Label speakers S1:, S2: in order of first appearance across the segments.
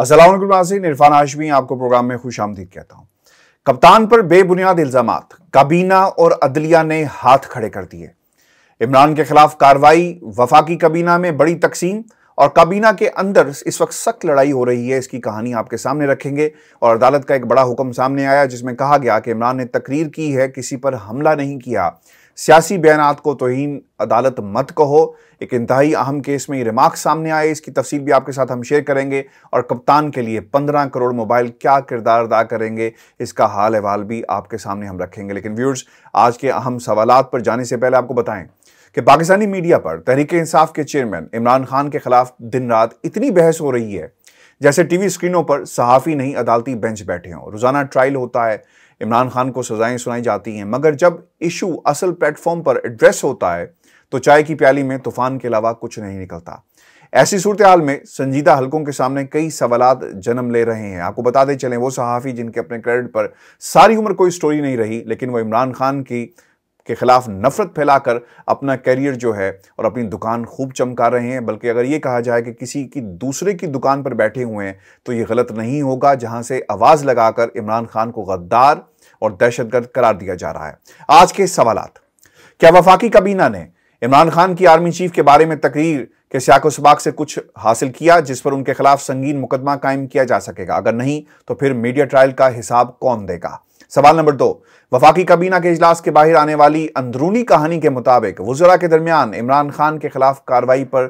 S1: असल नासिन इरफान आशमी आपको प्रोग्राम में खुश आमदीद कहता हूँ कप्तान पर बेबुनियाद इल्जाम काबीना और अदलिया ने हाथ खड़े कर दिए इमरान के खिलाफ कार्रवाई वफाकी काबीना में बड़ी तकसीम और काबीना के अंदर इस वक्त सख्त लड़ाई हो रही है इसकी कहानी आपके सामने रखेंगे और अदालत का एक बड़ा हुक्म सामने आया जिसमें कहा गया कि इमरान ने तकरीर की है किसी पर हमला नहीं किया सियासी बयान को तोहन अदालत मत कहो एक इंतहाई अहम केस में ये रिमार्क सामने आए इसकी तफसील भी आपके साथ हम शेयर करेंगे और कप्तान के लिए पंद्रह करोड़ मोबाइल क्या किरदार अदा करेंगे इसका हाल अहवाल भी आपके सामने हम रखेंगे लेकिन व्यूर्स आज के अहम सवाल पर जाने से पहले आपको बताएं कि पाकिस्तानी मीडिया पर तहरीक इंसाफ के चेयरमैन इमरान खान के खिलाफ दिन रात इतनी बहस हो रही है जैसे टीवी स्क्रीनों पर सहाफ़ी नहीं अदालती बेंच बैठे हों रोज़ाना ट्रायल होता है इमरान खान को सज़ाएं सुनाई जाती हैं मगर जब इशू असल प्लेटफॉर्म पर एड्रेस होता है तो चाय की प्याली में तूफान के अलावा कुछ नहीं निकलता ऐसी सूरत हाल में संजीदा हलकों के सामने कई सवाल जन्म ले रहे हैं आपको बताते चलें वो सहाफ़ी जिनके अपने क्रेडिट पर सारी उम्र कोई स्टोरी नहीं रही लेकिन वो इमरान खान की के खिलाफ नफरत फैलाकर अपना करियर जो है और अपनी दुकान खूब चमका रहे हैं बल्कि अगर ये कहा जाए कि किसी की दूसरे की दुकान पर बैठे हुए हैं तो ये गलत नहीं होगा जहां से आवाज़ लगाकर इमरान खान को गद्दार और दहशतगर्द करार दिया जा रहा है आज के सवाल क्या वफाकी काबीना ने इमरान खान की आर्मी चीफ के बारे में तकरीर के सियाको सबाक से कुछ हासिल किया जिस पर उनके खिलाफ संगीन मुकदमा कायम किया जा सकेगा अगर नहीं तो फिर मीडिया ट्रायल का हिसाब कौन देगा सवाल नंबर दो वफाकी काबीना के इजलास के बाहर आने वाली अंदरूनी कहानी के मुताबिक वजरा के दरमियान इमरान खान के खिलाफ कार्रवाई पर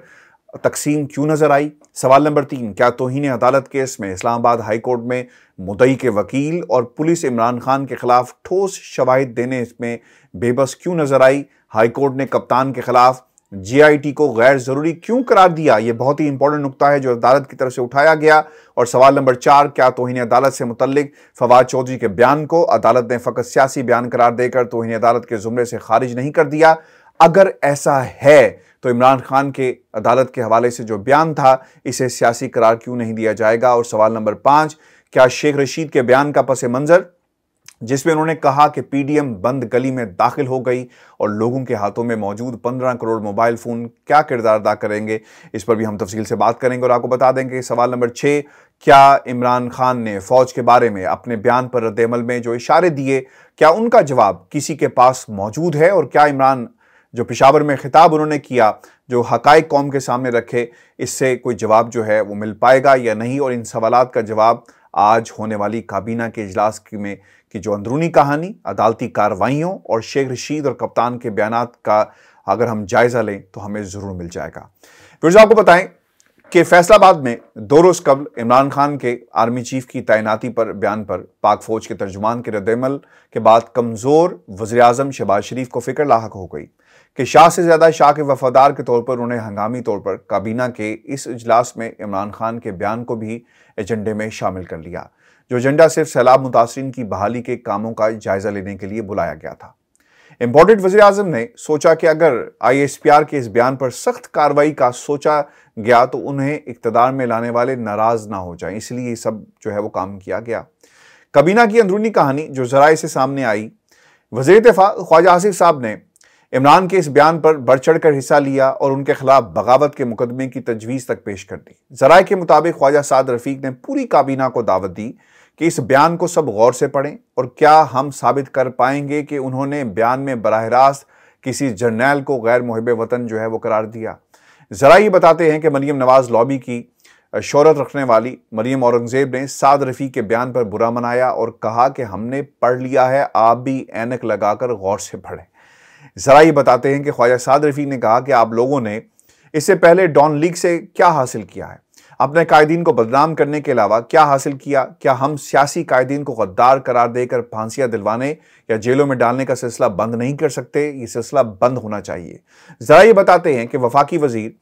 S1: तकसीम क्यों नजर आई सवाल नंबर तीन क्या तोहन अदालत केस में इस्लामाबाद हाईकोर्ट में मुदई के वकील और पुलिस इमरान खान के खिलाफ ठोस शवाहद देने में बेबस क्यों नजर आई हाईकोर्ट ने कप्तान के खिलाफ जीआईटी को गैर जरूरी क्यों करार दिया यह बहुत ही इंपॉर्टेंट नुकता है जो अदालत की तरफ से उठाया गया और सवाल नंबर चार क्या तोहन अदालत से मुतलिक फवाद चौधरी के बयान को अदालत ने फ़कत सियासी बयान करार देकर तोहन अदालत के जुमरे से खारिज नहीं कर दिया अगर ऐसा है तो इमरान खान के अदालत के हवाले से जो बयान था इसे सियासी करार क्यों नहीं दिया जाएगा और सवाल नंबर पांच क्या शेख रशीद के बयान का पस मंज़र जिसमें उन्होंने कहा कि पीडीएम बंद गली में दाखिल हो गई और लोगों के हाथों में मौजूद 15 करोड़ मोबाइल फ़ोन क्या किरदार अदा करेंगे इस पर भी हम तफसील से बात करेंगे और आपको बता देंगे कि सवाल नंबर छः क्या इमरान खान ने फ़ौज के बारे में अपने बयान पर रद्दमल में जो इशारे दिए क्या उनका जवाब किसी के पास मौजूद है और क्या इमरान जो पिशावर में खिताब उन्होंने किया जो हकाइक कौम के सामने रखे इससे कोई जवाब जो है वो मिल पाएगा या नहीं और इन सवाल का जवाब आज होने वाली काबीना के अजलास में कि जो अंदरूनी कहानी अदालती कार्रवाइयों और शेख रशीद और कप्तान के बयान का अगर हम जायज़ा लें तो हमें ज़रूर मिल जाएगा फिर आपको बताएं कि फैसलाबाद में दो रोज़ कबल इमरान खान के आर्मी चीफ की तैनाती पर बयान पर पाक फौज के तर्जुमान के रद्दमल के बाद कमज़ोर वजी अजम शहबाज शरीफ को फिक्र लाक हो गई कि शाह से ज़्यादा शाह के वफादार के तौर पर उन्हें हंगामी तौर पर काबीना के इस इजलास में इमरान खान के बयान को भी एजेंडे में शामिल कर लिया जो एजेंडा सिर्फ सैलाब मुतासरीन की बहाली के कामों का जायजा लेने के लिए बुलाया गया था इम्पोर्टेड वजी अजम ने सोचा कि अगर आई एस पी आर के इस बयान पर सख्त कार्रवाई का सोचा गया तो उन्हें इकतदार में लाने वाले नाराज ना हो जाए इसलिए ये सब जो है वो काम किया गया कबीना की अंदरूनी कहानी जो जराए से सामने आई वजीर दफा ख्वाजा आसिफ साहब ने इमरान के इस बयान पर बढ़ चढ़ कर हिस्सा लिया और उनके खिलाफ बगावत के मुकदमे की तजवीज़ तक पेश कर दी जराए के मुताबिक ख्वाजा साद रफीक ने पूरी काबीना को दावत दी कि इस बयान को सब गौर से पढ़ें और क्या हम साबित कर पाएंगे कि उन्होंने बयान में बरह रास्त किसी जर्नैल को गैर मुहब वतन जो है वो करार दिया ज़रा ये बताते हैं कि मरीम नवाज़ लॉबी की शहरत रखने वाली मरीम औरंगज़ेब ने साद रफ़ी के बयान पर बुरा मनाया और कहा कि हमने पढ़ लिया है आप भी एनक लगाकर गौर से पढ़ें ज़रा ये बताते हैं कि ख्वाजा साद रफ़ी ने कहा कि आप लोगों ने इससे पहले डॉन लीग से क्या हासिल किया है अपने कायदीन को बदनाम करने के अलावा क्या हासिल किया क्या हम सियासी कायदीन को गद्दार करार देकर फांसियाँ दिलवाने या जेलों में डालने का सिलसिला बंद नहीं कर सकते ये सिलसिला बंद होना चाहिए ज़रा ये बताते हैं कि वफाकी वजीर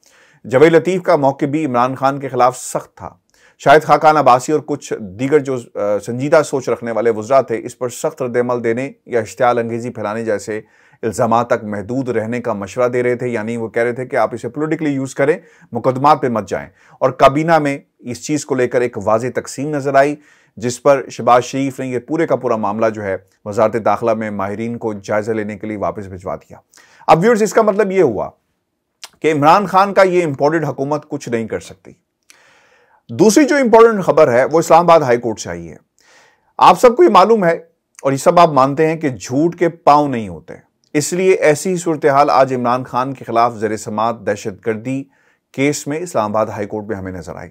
S1: जवेद लतीफ़ का मौके भी इमरान खान के खिलाफ सख्त था शायद खाकान अबासी और कुछ दीगर जो संजीदा सोच रखने वाले वज्रा थे इस पर सख्त रद्दमल देने या इश्तियाल अंगेज़ी फैलाने जैसे इल्ज़ाम तक महदूद रहने का मशवरा दे रहे थे यानी वो कह रहे थे कि आप इसे पोलिटिकली यूज़ करें मुकदमात पर मत जाएं और काबीना में इस चीज़ को लेकर एक वाज तकसीम नज़र आई जिस पर शबाज शरीफ ने यह पूरे का पूरा मामला जो है वजारत दाखिला में माहरीन को जायज़ा लेने के लिए वापस भिजवा दिया अब व्यूर्स इसका मतलब यह हुआ कि इमरान खान का ये इम्पोर्टेंट हुकूमत कुछ नहीं कर सकती दूसरी जो इम्पोर्टेंट खबर है वो इस्लामाबाद हाईकोर्ट से आई है आप सबको ये मालूम है और ये सब आप मानते हैं कि झूठ के पाव नहीं होते इसलिए ऐसी ही सूरत हाल आज इमरान खान के खिलाफ जर समात दहशत गर्दी केस में इस्लामाबाद हाईकोर्ट में हमें नजर आई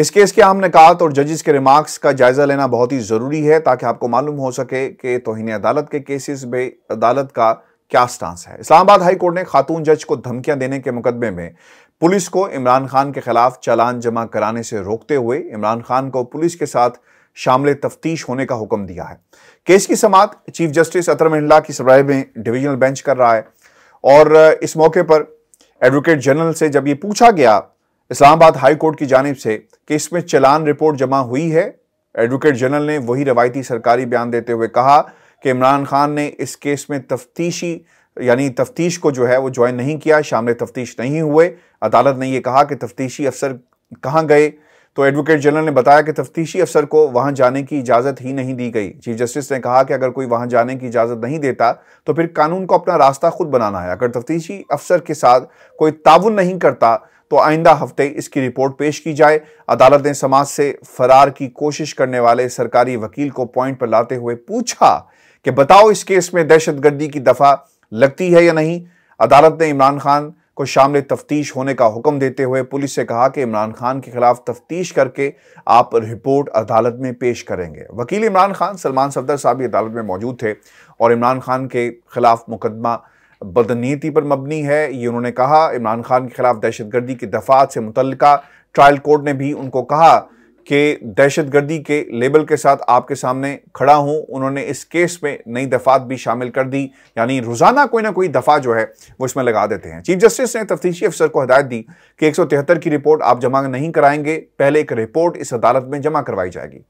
S1: इस केस के आम निकात और जजेस के रिमार्क्स का जायज़ा लेना बहुत ही ज़रूरी है ताकि आपको मालूम हो सके कि तोहन अदालत के केसेस में अदालत का क्या स्टांस है इस्लामाबाद हाई कोर्ट ने खातून जज को धमकियां देने के मुकदमे में पुलिस को इमरान खान के खिलाफ चालान जमा कराने से रोकते हुए इमरान खान को पुलिस के साथ शामिल तफ्तीश होने का हुक्म दिया है केस की समात चीफ जस्टिस अतर मंडला की सराय में डिविजनल बेंच कर रहा है और इस मौके पर एडवोकेट जनरल से जब ये पूछा गया इस्लामाबाद हाई कोर्ट की जानब से कि इसमें चलान रिपोर्ट जमा हुई है एडवोकेट जनरल ने वही रवायती सरकारी बयान देते हुए कहा कि इमरान खान ने इस केस में तफ्तीशी यानी तफ्तीश को जो है वो ज्वाइन नहीं किया शामिल तफ्तीश नहीं हुए अदालत ने यह कहा कि तफ्तीशी अफसर कहाँ गए तो एडवोकेट जनरल ने बताया कि तफ्तीशी अफसर को वहां जाने की इजाज़त ही नहीं दी गई चीफ जस्टिस ने कहा कि अगर कोई वहां जाने की इजाज़त नहीं देता तो फिर कानून को अपना रास्ता खुद बनाना है अगर तफ्तीशी अफसर के साथ कोई ताउन नहीं करता तो आइंदा हफ्ते इसकी रिपोर्ट पेश की जाए अदालत ने समाज से फरार की कोशिश करने वाले सरकारी वकील को पॉइंट पर लाते हुए पूछा कि बताओ इस केस में दहशतगर्दी की दफा लगती है या नहीं अदालत ने इमरान खान को शामिल तफ्तीश होने का हुक्म देते हुए पुलिस से कहा कि इमरान खान के खिलाफ तफ्तीश करके आप रिपोर्ट अदालत में पेश करेंगे वकील इमरान खान सलमान सफदर साहब भी अदालत में मौजूद थे और इमरान खान के खिलाफ मुकदमा बदनीति पर मबनी है ये उन्होंने कहा इमरान खान के खिलाफ दहशत गर्दी की दफात से मुतल ट्रायल कोर्ट ने भी उनको कहा के दहशतगर्दी के लेबल के साथ आपके सामने खड़ा हूं उन्होंने इस केस में नई दफात भी शामिल कर दी यानी रोजाना कोई ना कोई दफा जो है वो इसमें लगा देते हैं चीफ जस्टिस ने तफ्तीशी अफसर को हदायत दी कि एक की रिपोर्ट आप जमा नहीं कराएंगे पहले एक रिपोर्ट इस अदालत में जमा करवाई जाएगी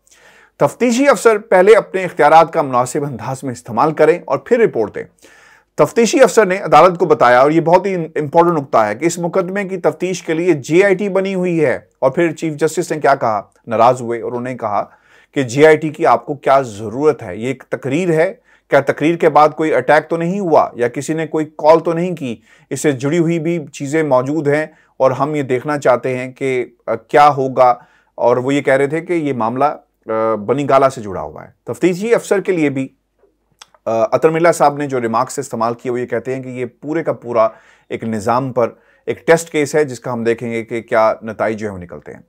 S1: तफ्तीशी अफसर पहले अपने इख्तियार का मुनासिब अंदाज में इस्तेमाल करें और फिर रिपोर्ट दें तफ्तीशी अफसर ने अदालत को बताया और ये बहुत ही इंपॉर्टेंट नुकता है कि इस मुकदमे की तफ्तीश के लिए जेआईटी बनी हुई है और फिर चीफ जस्टिस ने क्या कहा नाराज हुए और उन्होंने कहा कि जेआईटी की आपको क्या ज़रूरत है ये एक तकरीर है क्या तकरीर के बाद कोई अटैक तो नहीं हुआ या किसी ने कोई कॉल तो नहीं की इससे जुड़ी हुई भी चीज़ें मौजूद हैं और हम ये देखना चाहते हैं कि क्या होगा और वो ये कह रहे थे कि ये मामला बनीगाला से जुड़ा हुआ है तफ्तीशी अफसर के लिए भी अतरमिल्ला साहब ने जो रिमार्क्स इस्तेमाल किए वो ये कहते हैं कि ये पूरे का पूरा एक निज़ाम पर एक टेस्ट केस है जिसका हम देखेंगे कि क्या नतज जो है वो निकलते हैं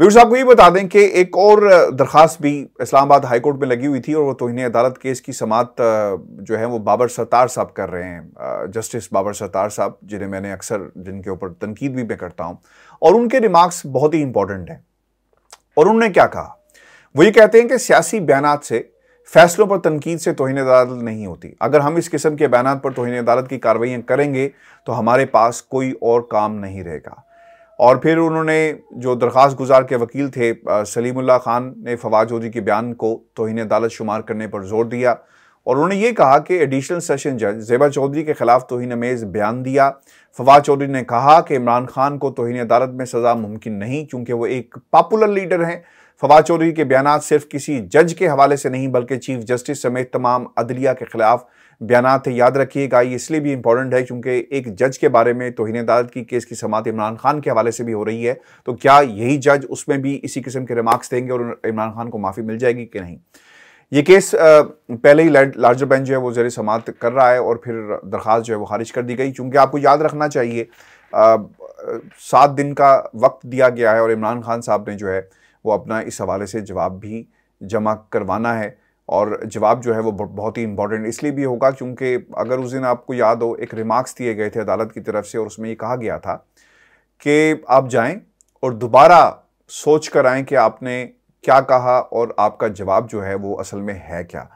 S1: व्यूर साहब को ये बता दें कि एक और दरख्वास्त भी इस्लामाबाद हाईकोर्ट में लगी हुई थी और वो तोहन अदालत केस की समात जो है वो बाबर सत्तार साहब कर रहे हैं जस्टिस बाबर सत्तार साहब जिन्हें मैंने अक्सर जिनके ऊपर तनकीद भी मैं करता हूँ और उनके रिमार्क्स बहुत ही इंपॉर्टेंट हैं और उन्होंने क्या कहा वो ये कहते हैं कि सियासी बयान से फैसलों पर तनकीद से तोहन अदालत नहीं होती अगर हम इस किस्म के बयान पर तोहन अदालत की कार्रवाइयाँ करेंगे तो हमारे पास कोई और काम नहीं रहेगा और फिर उन्होंने जो दरख्वास्त गुजार के वकील थे सलीमुल्ला खान ने फवाद चौधरी के बयान को तोहन अदालत शुमार करने पर जोर दिया और उन्होंने ये कहा कि एडिशनल सेशन जज जेबा चौधरी के खिलाफ तोहन अमेज़ बयान दिया फवाद चौधरी ने कहा कि इमरान खान को तोहन अदालत में सज़ा मुमकिन नहीं क्योंकि वो एक पॉपुलर लीडर हैं फवाद चौधरी के बयान सिर्फ किसी जज के हवाले से नहीं बल्कि चीफ जस्टिस समेत तमाम अदलिया के खिलाफ बयान थे याद रखिएगा ये इसलिए भी इंपॉर्टेंट है क्योंकि एक जज के बारे में तोहन अदालत की केस की समात इमरान खान के हवाले से भी हो रही है तो क्या यही जज उसमें भी इसी किस्म के रिमार्क्स देंगे और इमरान खान को माफ़ी मिल जाएगी कि नहीं ये केस पहले ही लार्जर बेंच जो है वो जर समात कर रहा है और फिर दरख्वास्त जो है वो खारिज कर दी गई चूँकि आपको याद रखना चाहिए सात दिन का वक्त दिया गया है और इमरान खान साहब ने जो है वो अपना इस हवाले से जवाब भी जमा करवाना है और जवाब जो है वो बहुत ही इंपॉर्टेंट इसलिए भी होगा क्योंकि अगर उस दिन आपको याद हो एक रिमार्क्स दिए गए थे अदालत की तरफ से और उसमें ये कहा गया था कि आप जाएं और दोबारा सोच कर आएँ कि आपने क्या कहा और आपका जवाब जो है वो असल में है क्या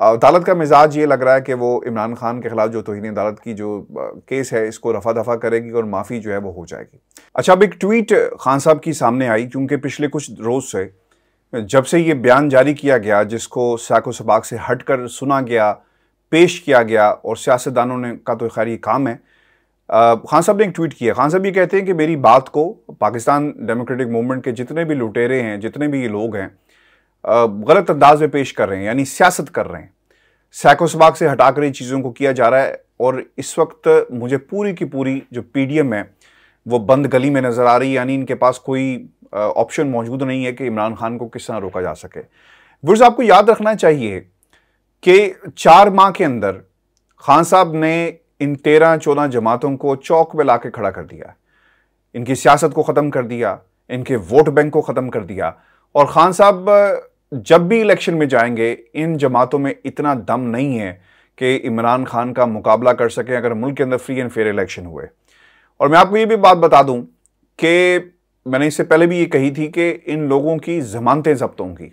S1: अदालत का मिजाज ये लग रहा है कि वो इमरान खान के खिलाफ जो तोहनी अदालत की जो केस है इसको रफा दफा करेगी और माफ़ी जो है वो हो जाएगी अच्छा अब एक ट्वीट खान साहब की सामने आई क्योंकि पिछले कुछ रोज़ से जब से ये बयान जारी किया गया जिसको साको सबाक से हट कर सुना गया पेश किया गया और सियासतदानों ने का तो खैर ये काम है खान साहब ने एक ट्वीट किया खान साहब ये कहते हैं कि मेरी बात को पाकिस्तान डेमोक्रेटिक मूवमेंट के जितने भी लुटेरे हैं जितने भी ये लोग हैं गलत अंदाज में पेश कर रहे हैं यानी सियासत कर रहे हैं सैकोसबाग से हटाकर इन चीज़ों को किया जा रहा है और इस वक्त मुझे पूरी की पूरी जो पी है वो बंद गली में नज़र आ रही है यानी इनके पास कोई ऑप्शन मौजूद नहीं है कि इमरान खान को किस तरह रोका जा सके गुर्ज आपको याद रखना चाहिए कि चार माह के अंदर खान साहब ने इन तेरह चौदह जमातों को चौक में ला के खड़ा कर दिया इनकी सियासत को ख़त्म कर दिया इनके वोट बैंक को ख़त्म कर दिया और ख़ान साहब जब भी इलेक्शन में जाएंगे इन जमातों में इतना दम नहीं है कि इमरान खान का मुकाबला कर सकें अगर मुल्क के अंदर फ्री एंड फेयर इलेक्शन हुए और मैं आपको ये भी बात बता दूं कि मैंने इससे पहले भी ये कही थी कि इन लोगों की जमानतें जब्त होंगी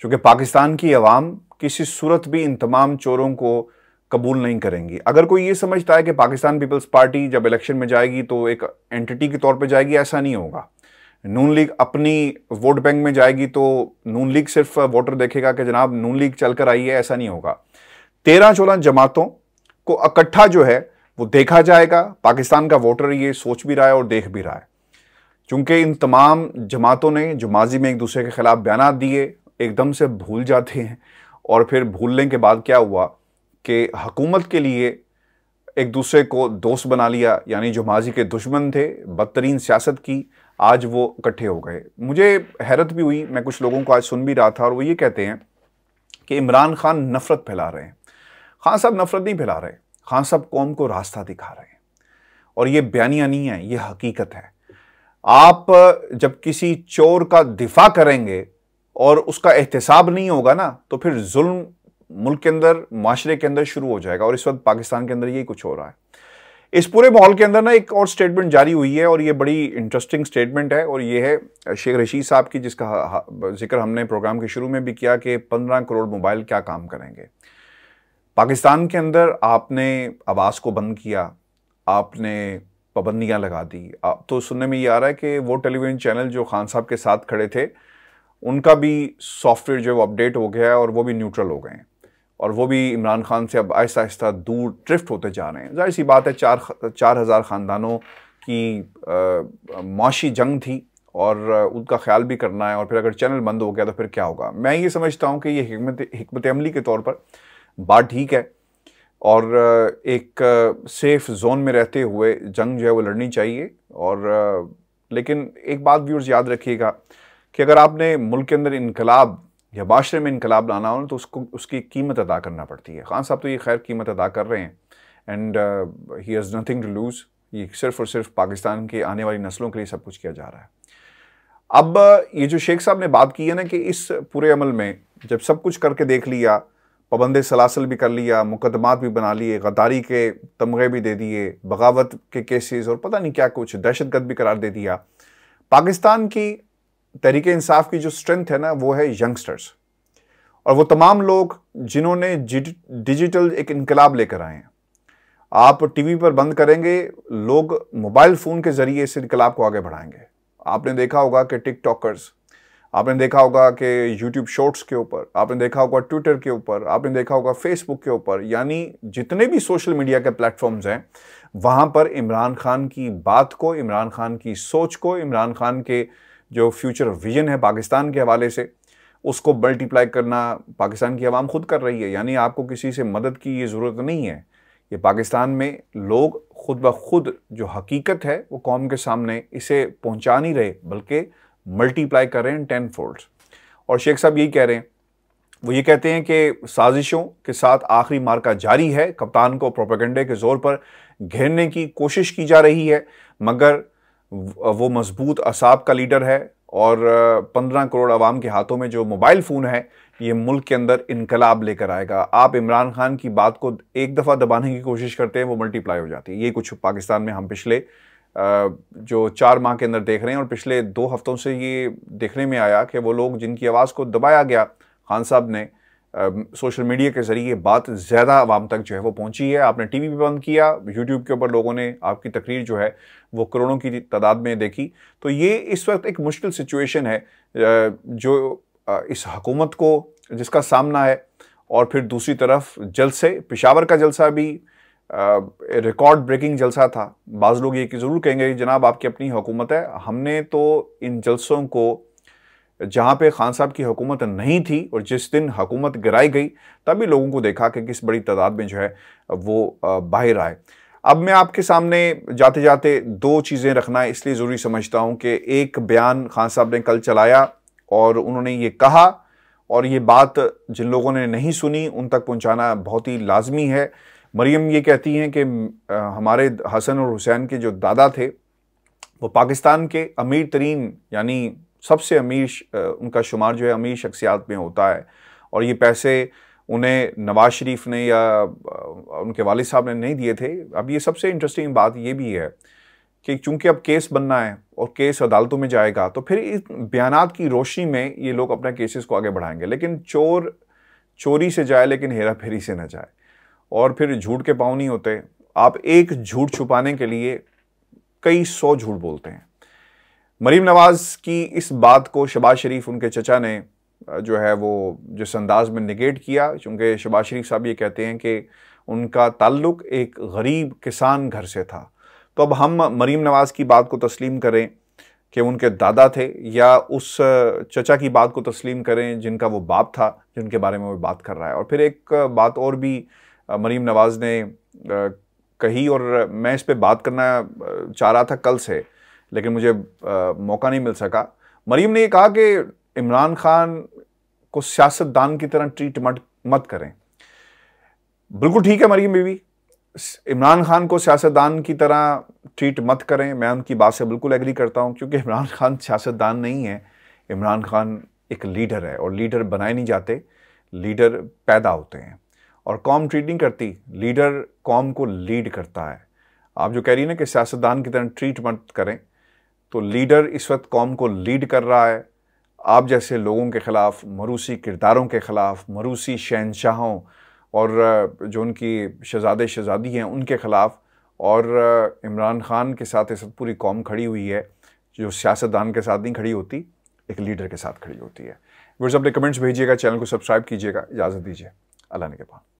S1: क्योंकि पाकिस्तान की आवाम किसी सूरत भी इन तमाम चोरों को कबूल नहीं करेंगी अगर कोई ये समझता है कि पाकिस्तान पीपल्स पार्टी जब इलेक्शन में जाएगी तो एक एंटिटी के तौर पर जाएगी ऐसा नहीं होगा नून लीग अपनी वोट बैंक में जाएगी तो नून लीग सिर्फ वोटर देखेगा कि जनाब नून लीग चल कर आई है ऐसा नहीं होगा तेरह चौदह जमातों को इकट्ठा जो है वो देखा जाएगा पाकिस्तान का वोटर ये सोच भी रहा है और देख भी रहा है क्योंकि इन तमाम जमातों ने जो माजी में एक दूसरे के ख़िलाफ़ बयान दिए एकदम से भूल जाते हैं और फिर भूलने के बाद क्या हुआ कि हकूमत के लिए एक दूसरे को दोस्त बना लिया यानी जो माजी के दुश्मन थे बदतरीन सियासत की आज वो इकट्ठे हो गए मुझे हैरत भी हुई मैं कुछ लोगों को आज सुन भी रहा था और वो ये कहते हैं कि इमरान खान नफ़रत फैला रहे हैं खान साहब नफ़रत नहीं फैला रहे खान साहब कौम को रास्ता दिखा रहे हैं और ये बयानिया नहीं है ये हकीकत है आप जब किसी चोर का दिफा करेंगे और उसका एहतसाब नहीं होगा ना तो फिर जुल्म मुल्क के अंदर माशरे के अंदर शुरू हो जाएगा और इस वक्त पाकिस्तान के अंदर यही कुछ हो रहा है इस पूरे माहौल के अंदर ना एक और स्टेटमेंट जारी हुई है और ये बड़ी इंटरेस्टिंग स्टेटमेंट है और ये है शेख रशीद साहब की जिसका जिक्र हमने प्रोग्राम के शुरू में भी किया कि पंद्रह करोड़ मोबाइल क्या काम करेंगे पाकिस्तान के अंदर आपने आवाज़ को बंद किया आपने पाबंदियाँ लगा दी आप तो सुनने में ये आ रहा है कि वो टेलीविज़न चैनल जो खान साहब के साथ खड़े थे उनका भी सॉफ्टवेयर जो है वो अपडेट हो गया है और वो भी न्यूट्रल हो गए हैं और वो भी इमरान खान से अब आहिस्ता आहिस्ता दूर ड्रिफ्ट होते जा रहे हैं जाहिर सी बात है चार चार हज़ार ख़ानदानों की माशी जंग थी और उनका ख्याल भी करना है और फिर अगर चैनल बंद हो गया तो फिर क्या होगा मैं ये समझता हूँ कि ये हमत हमत अमली के तौर पर बात ठीक है और एक सेफ जोन में रहते हुए जंग जो है वो लड़नी चाहिए और लेकिन एक बात व्यूर्स याद रखिएगा कि अगर आपने मुल्क के अंदर इनकलाब या माशरे में इनकलाब लाना हो तो उसको उसकी कीमत अदा करना पड़ती है खान साहब तो ये खैर कीमत अदा कर रहे हैं and he has nothing to lose ये सिर्फ और सिर्फ पाकिस्तान के आने वाली नस्लों के लिए सब कुछ किया जा रहा है अब uh, ये जो शेख साहब ने बात की है ना कि इस पूरे अमल में जब सब कुछ करके देख लिया पाबंद सलासल भी कर लिया मुकदमात भी बना लिए गदारी के तमगे भी दे दिए बगावत के केसेस और पता नहीं क्या कुछ दहशत गर्द भी करार दे दिया पाकिस्तान की तरीके इंसाफ की जो स्ट्रेंथ है ना वो है यंगस्टर्स और वो तमाम लोग जिन्होंने डिजिटल एक इनकलाब लेकर आए हैं आप टीवी पर बंद करेंगे लोग मोबाइल फ़ोन के ज़रिए इस इनकलाब को आगे बढ़ाएंगे आपने देखा होगा कि टिकटॉकर्स आपने देखा होगा कि यूट्यूब शॉर्ट्स के ऊपर आपने देखा होगा ट्विटर के ऊपर आपने देखा होगा फेसबुक के ऊपर यानी जितने भी सोशल मीडिया के प्लेटफॉर्म्स हैं वहाँ पर इमरान खान की बात को इमरान खान की सोच को इमरान खान के जो फ्यूचर विजन है पाकिस्तान के हवाले से उसको मल्टीप्लाई करना पाकिस्तान की आवाम खुद कर रही है यानी आपको किसी से मदद की ये ज़रूरत नहीं है ये पाकिस्तान में लोग खुद ब खुद जो हकीकत है वो कौम के सामने इसे पहुंचा नहीं रहे बल्कि मल्टीप्लाई कर रहे हैं टेन फोल्ड और शेख साहब यही कह रहे हैं वो ये कहते हैं कि साजिशों के साथ आखिरी मार्का जारी है कप्तान को प्रोपागेंडे के ज़ोर पर घेरने की कोशिश की जा रही है मगर वो मजबूत असाब का लीडर है और पंद्रह करोड़ आवाम के हाथों में जो मोबाइल फ़ोन है ये मुल्क के अंदर इनकलाब लेकर आएगा आप इमरान खान की बात को एक दफ़ा दबाने की कोशिश करते हैं वो मल्टीप्लाई हो जाती है ये कुछ पाकिस्तान में हम पिछले जो चार माह के अंदर देख रहे हैं और पिछले दो हफ्तों से ये देखने में आया कि वो लोग जिनकी आवाज़ को दबाया गया खान साहब ने सोशल मीडिया के ज़रिए बात ज़्यादा आवाम तक जो है वो पहुंची है आपने टीवी भी बंद किया यूट्यूब के ऊपर लोगों ने आपकी तकरीर जो है वो करोड़ों की तादाद में देखी तो ये इस वक्त एक मुश्किल सिचुएशन है जो इस हकूमत को जिसका सामना है और फिर दूसरी तरफ जलसे पिशावर का जलसा भी रिकॉर्ड ब्रेकिंग जलसा था बाज़ लोग ये कि ज़रूर कहेंगे कि जनाब आपकी अपनी हुकूमत है हमने तो इन जलसों को जहाँ पे खान साहब की हुकूमत नहीं थी और जिस दिन हुकूमत गिराई गई तभी लोगों को देखा कि किस बड़ी तादाद में जो है वो बाहर आए अब मैं आपके सामने जाते जाते दो चीज़ें रखना इसलिए ज़रूरी समझता हूँ कि एक बयान खान साहब ने कल चलाया और उन्होंने ये कहा और ये बात जिन लोगों ने नहीं सुनी उन तक पहुँचाना बहुत ही लाजमी है मरियम ये कहती हैं कि हमारे हसन और हुसैन के जो दादा थे वो पाकिस्तान के अमीर तरीन यानी सबसे अमीर उनका शुमार जो है अमीर शख्सियात में होता है और ये पैसे उन्हें नवाज शरीफ ने या उनके वाल साहब ने नहीं दिए थे अब ये सबसे इंटरेस्टिंग बात ये भी है कि चूंकि अब केस बनना है और केस अदालतों में जाएगा तो फिर इस बयान की रोशनी में ये लोग अपने केसेस को आगे बढ़ाएंगे लेकिन चोर चोरी से जाए लेकिन हेरा फेरी से ना जाए और फिर झूठ के पाँव नहीं होते आप एक झूठ छुपाने के लिए कई सौ झूठ बोलते हैं मरीम नवाज़ की इस बात को शबाज शरीफ उनके चचा ने जो है वो जिस अंदाज में निगेट किया चूँकि शबाज शरीफ साहब ये कहते हैं कि उनका ताल्लुक़ एक गरीब किसान घर से था तो अब हम मरीम नवाज़ की बात को तस्लीम करें कि उनके दादा थे या उस चचा की बात को तस्लीम करें जिनका वो बाप था जिनके बारे में वो बात कर रहा है और फिर एक बात और भी मरीम नवाज़ ने कही और मैं इस पर बात करना चाह रहा था कल से लेकिन मुझे आ, मौका नहीं मिल सका मरीम ने कहा कि इमरान खान को सियासतदान की तरह ट्रीट मत मत करें बिल्कुल ठीक है मरीम बीवी इमरान खान को सियासतदान की तरह ट्रीट मत करें मैं उनकी बात से बिल्कुल एग्री करता हूं क्योंकि इमरान खान सियासतदान नहीं है इमरान खान एक लीडर है और लीडर बनाए नहीं जाते लीडर पैदा होते हैं और कॉम ट्रीट नहीं करती लीडर कॉम को लीड करता है आप जो कह रही है ना कि सियासतदान की तरह ट्रीट मत करें तो लीडर इस वक्त कौम को लीड कर रहा है आप जैसे लोगों के ख़िलाफ़ मरूसी किरदारों के ख़िलाफ़ मरूसी शहनशाहों और जो उनकी शहजादे शहजादी हैं उनके ख़िलाफ़ और इमरान ख़ान के साथ इस वक्त पूरी कौम खड़ी हुई है जो सियासतदान के साथ नहीं खड़ी होती एक लीडर के साथ खड़ी होती है वर्ष अपने कमेंट्स भेजिएगा चैनल को सब्सक्राइब कीजिएगा इजाज़त दीजिए अल्लाह ने के पास